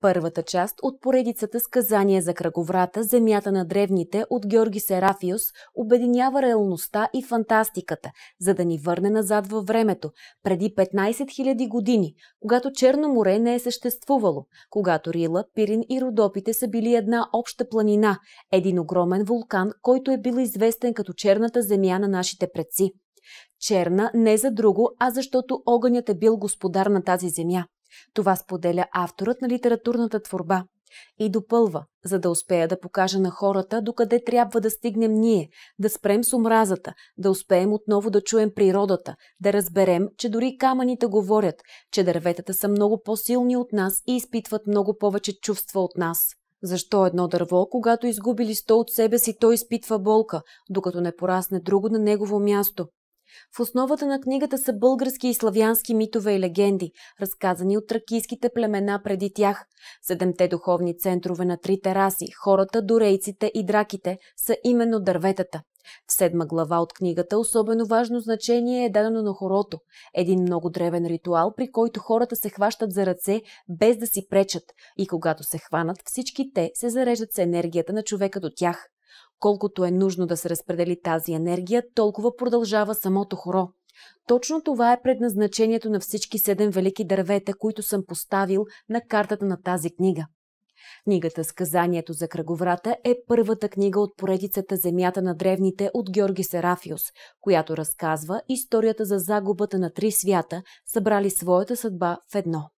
Първата част от поредицата сказания за кръговрата «Земята на древните» от Георги Серафиус обединява реалността и фантастиката, за да ни върне назад във времето, преди 15 000 години, когато Черно море не е съществувало, когато Рила, Пирин и Родопите са били една обща планина, един огромен вулкан, който е бил известен като Черната земя на нашите предци. Черна не за друго, а защото огънят е бил господар на тази земя. Това споделя авторът на литературната творба и допълва, за да успея да покажа на хората докъде трябва да стигнем ние, да спрем с омразата, да успеем отново да чуем природата, да разберем, че дори камъните говорят, че дърветата са много по-силни от нас и изпитват много повече чувства от нас. Защо едно дърво, когато изгуби листо от себе си, то изпитва болка, докато не порасне друго на негово място? В основата на книгата са български и славянски митове и легенди, разказани от тракийските племена преди тях. Седемте духовни центрове на трите раси, хората, дорейците и драките са именно дърветата. В седма глава от книгата особено важно значение е дадено на хорото. Един много древен ритуал, при който хората се хващат за ръце без да си пречат и когато се хванат, всички те се зареждат с енергията на човека до тях. Колкото е нужно да се разпредели тази енергия, толкова продължава самото хоро. Точно това е предназначението на всички седем велики дървета, които съм поставил на картата на тази книга. Книгата «Сказанието за кръговрата» е първата книга от поредицата «Земята на древните» от Георги Серафиус, която разказва историята за загубата на три свята, събрали своята съдба в едно.